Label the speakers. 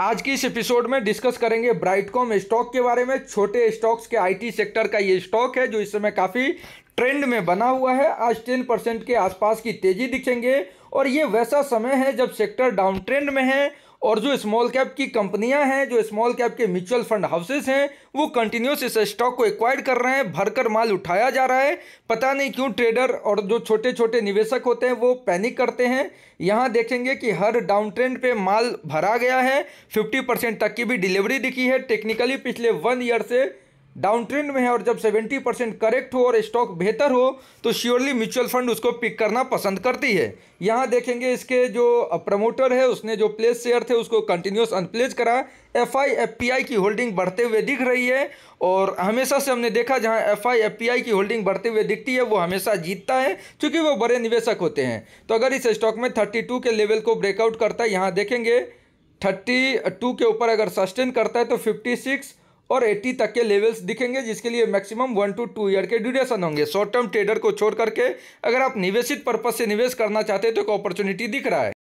Speaker 1: आज की इस एपिसोड में डिस्कस करेंगे ब्राइटकॉम स्टॉक के बारे में छोटे स्टॉक्स के आईटी सेक्टर का ये स्टॉक है जो इस समय काफ़ी ट्रेंड में बना हुआ है आज टेन परसेंट के आसपास की तेज़ी दिखेंगे और ये वैसा समय है जब सेक्टर डाउन ट्रेंड में है और जो स्मॉल कैप की कंपनियां हैं जो स्मॉल कैप के म्यूचुअल फंड हाउसेस हैं वो कंटिन्यूस इस स्टॉक को एक्वायर कर रहे हैं भरकर माल उठाया जा रहा है पता नहीं क्यों ट्रेडर और जो छोटे छोटे निवेशक होते हैं वो पैनिक करते हैं यहाँ देखेंगे कि हर डाउन ट्रेंड पे माल भरा गया है फिफ्टी परसेंट तक की भी डिलीवरी दिखी है टेक्निकली पिछले वन ईयर से डाउन ट्रेंड में है और जब 70 परसेंट करेक्ट हो और स्टॉक बेहतर हो तो श्योरली म्यूचुअल फंड उसको पिक करना पसंद करती है यहाँ देखेंगे इसके जो प्रमोटर है उसने जो प्लेस शेयर थे उसको कंटिन्यूस अनप्लेस करा F I F P I की होल्डिंग बढ़ते हुए दिख रही है और हमेशा से हमने देखा जहाँ F I F P I की होल्डिंग बढ़ते हुए दिखती है वो हमेशा जीतता है क्योंकि वो बड़े निवेशक होते हैं तो अगर इस स्टॉक में थर्टी टू के लेवल को ब्रेकआउट करता है यहाँ देखेंगे थर्टी टू के ऊपर अगर सस्टेन करता है तो फिफ्टी सिक्स और 80 तक के लेवल्स दिखेंगे जिसके लिए maximum one two two year के ड्यूरेशन होंगे शॉर्ट टर्म ट्रेडर को छोड़ करके अगर आप निवेशित पर्पज से निवेश करना चाहते हैं तो एक अपॉर्चुनिटी दिख रहा है